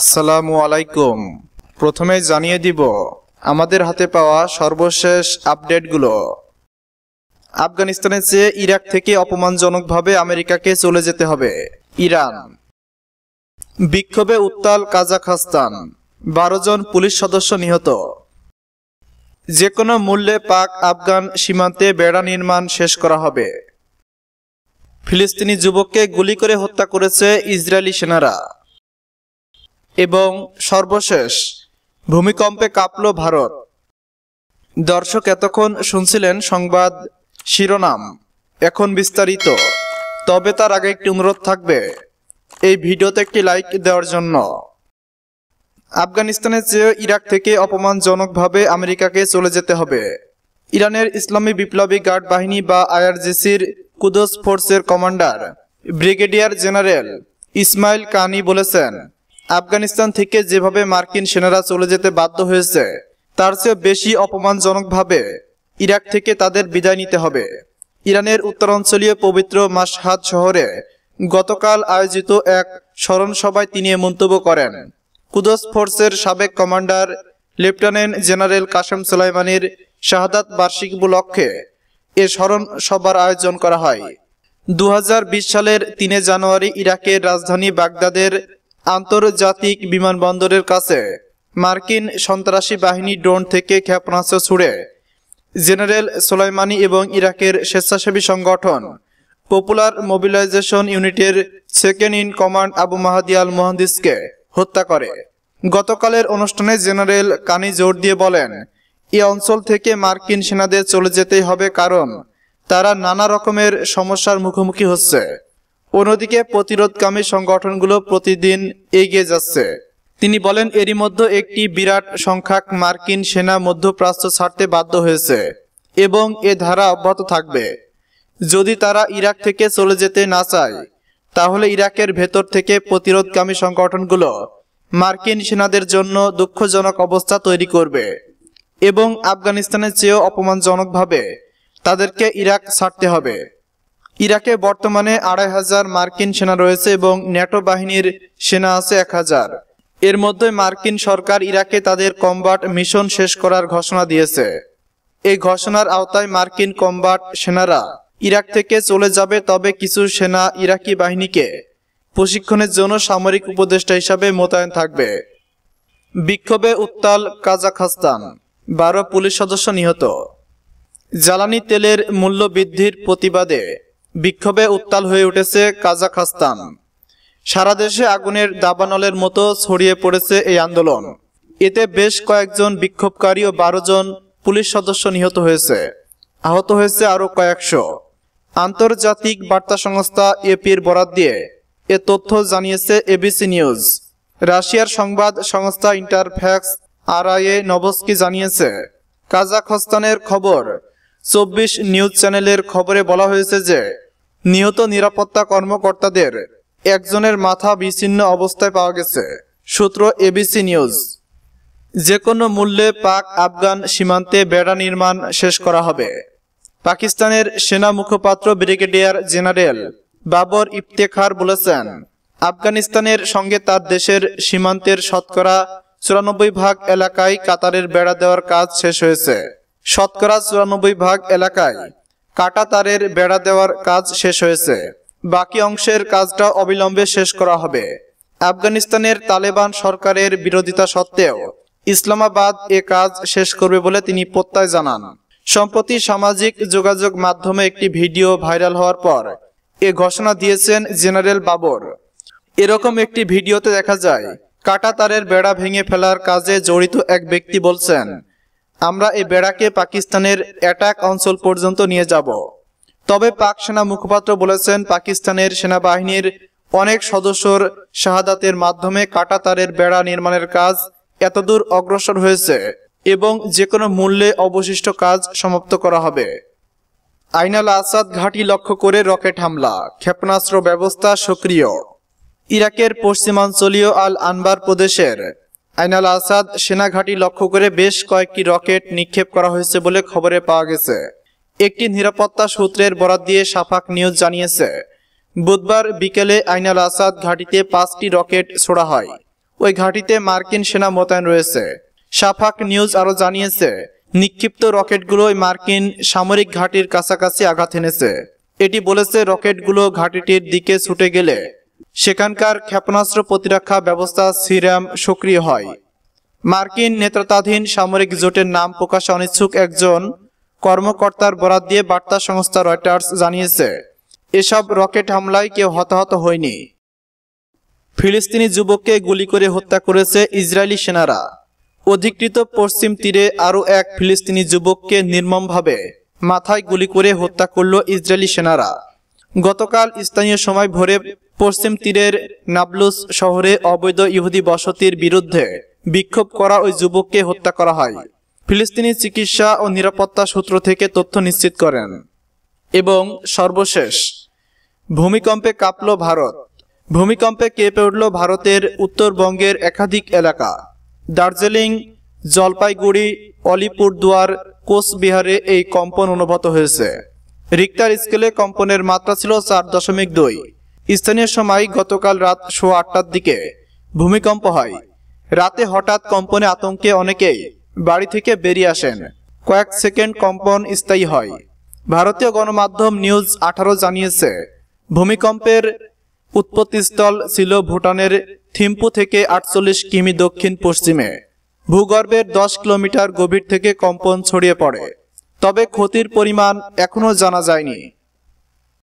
আসসালামু আলাইকুম প্রথমে জানিয়ে দিব আমাদের হাতে পাওয়া সর্বশেষ আপডেটগুলো আফগানিস্তানের চেয়ে ইরাক থেকে অপমানজনকভাবে আমেরিকাকে চলে যেতে হবে ইরান বিক্ষোভে উত্তাল কাজাখাস্তান বারো জন পুলিশ সদস্য নিহত যে কোনো মূল্যে পাক আফগান সীমান্তে বেড়া নির্মাণ শেষ করা হবে ফিলিস্তিনি যুবককে গুলি করে হত্যা করেছে ইসরায়েলি সেনারা এবং সর্বশেষ ভূমিকম্পে কাঁপল ভারত দর্শক এতক্ষণ শুনছিলেন সংবাদ শিরোনাম এখন বিস্তারিত তবে তার আগে একটি অনুরোধ থাকবে এই ভিডিওতে একটি লাইক দেওয়ার জন্য আফগানিস্তানের চেয়ে ইরাক থেকে অপমানজনকভাবে আমেরিকাকে চলে যেতে হবে ইরানের ইসলামী বিপ্লবী গার্ড বাহিনী বা আইআরজিসির কুদস ফোর্সের কমান্ডার ব্রিগেডিয়ার জেনারেল ইসমাইল কানি বলেছেন আফগানিস্তান থেকে যেভাবে মার্কিন সেনারা চলে যেতে বাধ্য হয়েছে তার চেয়ে বেশি অপমানজনকভাবে ইরাক থেকে তাদের বিদায় নিতে হবে ইরানের উত্তরাঞ্চলীয় পবিত্র মাসহাদ শহরে গতকাল আয়োজিত এক স্মরণ সভায় তিনি মন্তব্য করেন কুদস ফোর্সের সাবেক কমান্ডার লেফটেন্যান্ট জেনারেল কাশেম সুলাইমানির শাহাদাত বার্ষিক উপলক্ষে এ স্মরণ সভার আয়োজন করা হয় দু সালের তিনে জানুয়ারি ইরাকের রাজধানী বাগদাদের আন্তর্জাতিক বিমানবন্দরের কাছে মার্কিন সন্ত্রাসী বাহিনী ড্রোন থেকে ক্ষেপণাস্ত্র ছুড়ে জেনারেল সোলাইমানি এবং ইরাকের স্বেচ্ছাসেবী সংগঠন পপুলার মোবিলাইজেশন ইউনিটের সেকেন্ড ইন কমান্ড আবু মাহাদিয়াল আল হত্যা করে গতকালের অনুষ্ঠানে জেনারেল কানি জোর দিয়ে বলেন এ অঞ্চল থেকে মার্কিন সেনাদের চলে যেতেই হবে কারণ তারা নানা রকমের সমস্যার মুখোমুখি হচ্ছে অন্যদিকে প্রতিরোধকামী সংগঠনগুলো প্রতিদিন এগিয়ে যাচ্ছে তিনি বলেন এরই মধ্যে একটি বিরাট সংখ্যক মার্কিন সেনা মধ্যপ্রাচ্য ছাড়তে বাধ্য হয়েছে এবং এ ধারা অব্যাহত থাকবে যদি তারা ইরাক থেকে চলে যেতে না চায় তাহলে ইরাকের ভেতর থেকে প্রতিরোধকামী সংগঠনগুলো মার্কিন সেনাদের জন্য দুঃখজনক অবস্থা তৈরি করবে এবং আফগানিস্তানের চেয়েও অপমানজনকভাবে তাদেরকে ইরাক ছাড়তে হবে ইরাকে বর্তমানে আড়াই হাজার মার্কিন সেনা রয়েছে এবং ন্যাটো বাহিনীর সেনা আছে এক হাজার এর মধ্যে মার্কিন সরকার ইরাকে তাদের কম্বাট মিশন শেষ করার ঘোষণা দিয়েছে এই ঘোষণার আওতায় মার্কিন কম্বাট সেনারা ইরাক থেকে চলে যাবে তবে কিছু সেনা ইরাকি বাহিনীকে প্রশিক্ষণের জন্য সামরিক উপদেষ্টা হিসাবে মোতায়েন থাকবে বিক্ষোভে উত্তাল কাজাখস্তান বারো পুলিশ সদস্য নিহত জ্বালানি তেলের মূল্য বৃদ্ধির প্রতিবাদে বিক্ষোভে উত্তাল হয়ে উঠেছে কাজাখস্তান সারা দেশে আগুনের দাবানলের মতো ছড়িয়ে পড়েছে এই আন্দোলন এতে বেশ কয়েকজন বিক্ষোভকারী ও বারো জন পুলিশ সদস্য নিহত হয়েছে আহত হয়েছে আরও কয়েকশো আন্তর্জাতিক বার্তা সংস্থা এপির বরাত দিয়ে এ তথ্য জানিয়েছে এবিসি নিউজ রাশিয়ার সংবাদ সংস্থা ইন্টারফ্যাক্স আর আই এ নবস্কি জানিয়েছে কাজাখস্তানের খবর চব্বিশ নিউজ চ্যানেলের খবরে বলা হয়েছে যে নিহত নিরাপত্তা কর্মকর্তাদের একজনের মাথা বিচ্ছিন্ন অবস্থায় পাওয়া গেছে সূত্র এবিসি নিউজ যে কোনো মূল্যে পাক আফগান সীমান্তে বেড়া নির্মাণ শেষ করা হবে পাকিস্তানের সেনা মুখপাত্র ব্রিগেডিয়ার জেনারেল বাবর ইফতেখার বলেছেন আফগানিস্তানের সঙ্গে তার দেশের সীমান্তের শতকরা চুরানব্বই ভাগ এলাকায় কাতারের বেড়া দেওয়ার কাজ শেষ হয়েছে শতকরা চুরানব্বই ভাগ এলাকায় কাটা তারের বেড়া দেওয়ার কাজ শেষ হয়েছে বাকি অংশের কাজটা অবিলম্বে শেষ করা হবে আফগানিস্তানের তালেবান সরকারের বিরোধিতা সত্ত্বেও ইসলামাবাদ এ কাজ শেষ করবে বলে তিনি প্রত্যয় জানান সম্প্রতি সামাজিক যোগাযোগ মাধ্যমে একটি ভিডিও ভাইরাল হওয়ার পর এ ঘোষণা দিয়েছেন জেনারেল বাবর এরকম একটি ভিডিওতে দেখা যায় কাটা তারের বেড়া ভেঙে ফেলার কাজে জড়িত এক ব্যক্তি বলছেন আমরা এই বেড়াকে পাকিস্তানের অ্যাটাক অঞ্চল পর্যন্ত নিয়ে যাব তবে পাক সেনা মুখপাত্র বলেছেন পাকিস্তানের সেনাবাহিনীর অনেক সদস্যর শাহাদাতের মাধ্যমে তারের বেড়া নির্মাণের কাজ এতদূর অগ্রসর হয়েছে এবং যে কোনো মূল্যে অবশিষ্ট কাজ সমাপ্ত করা হবে আইনাল আসাদ ঘাঁটি লক্ষ্য করে রকেট হামলা ক্ষেপণাস্ত্র ব্যবস্থা সক্রিয় ইরাকের পশ্চিমাঞ্চলীয় আল আনবার প্রদেশের আইনাল আসাদ সেনাঘাঁটি লক্ষ্য করে বেশ কয়েকটি রকেট নিক্ষেপ করা হয়েছে বলে খবরে পাওয়া গেছে একটি নিরাপত্তা সূত্রের বরাত দিয়ে সাফাক নিউজ জানিয়েছে বুধবার বিকেলে আইনাল আসাদ ঘাঁটিতে পাঁচটি রকেট ছোড়া হয় ওই ঘাঁটিতে মার্কিন সেনা মোতায়েন রয়েছে সাফাক নিউজ আরও জানিয়েছে নিক্ষিপ্ত রকেটগুলো মার্কিন সামরিক ঘাঁটির কাছাকাছি আঘাত এনেছে এটি বলেছে রকেটগুলো ঘাঁটিটির দিকে ছুটে গেলে সেখানকার ক্ষেপণাস্ত্র প্রতিরক্ষা ব্যবস্থা সিরাম সক্রিয় হয় মার্কিন নেতৃত্বাধীন সামরিক জোটের নাম প্রকাশে অনিচ্ছুক একজন কর্মকর্তার বরাত দিয়ে বার্তা সংস্থা রয়টার্স জানিয়েছে এসব রকেট হামলায় কেউ হতাহত হয়নি ফিলিস্তিনি যুবককে গুলি করে হত্যা করেছে ইসরায়েলি সেনারা অধিকৃত পশ্চিম তীরে আরও এক ফিলিস্তিনি যুবককে নির্মমভাবে মাথায় গুলি করে হত্যা করল ইসরায়েলি সেনারা গতকাল স্থানীয় সময় ভোরে পশ্চিম তীরের নাবলুস শহরে অবৈধ ইহুদি বসতির বিরুদ্ধে বিক্ষোভ করা ওই যুবককে হত্যা করা হয় ফিলিস্তিনি চিকিৎসা ও নিরাপত্তা সূত্র থেকে তথ্য নিশ্চিত করেন এবং সর্বশেষ ভূমিকম্পে কাঁপল ভারত ভূমিকম্পে কেঁপে উঠল ভারতের উত্তরবঙ্গের একাধিক এলাকা দার্জিলিং জলপাইগুড়ি অলিপুরদুয়ার কোচবিহারে এই কম্পন অনুভূত হয়েছে রিক্টার স্কেলে কম্পনের মাত্রা ছিল চার দশমিক দুই স্থানীয় সময় গতকাল রাত শো আটটার দিকে ভূমিকম্প হয় রাতে হঠাৎ কম্পনে আতঙ্কে অনেকেই বাড়ি থেকে বেরিয়ে আসেন কয়েক সেকেন্ড কম্পন স্থায়ী হয় ভারতীয় গণমাধ্যম নিউজ আঠারো জানিয়েছে ভূমিকম্পের উৎপত্তিস্থল ছিল ভুটানের থিম্পু থেকে আটচল্লিশ কিমি দক্ষিণ পশ্চিমে ভূগর্ভের দশ কিলোমিটার গভীর থেকে কম্পন ছড়িয়ে পড়ে তবে ক্ষতির পরিমাণ এখনও জানা যায়নি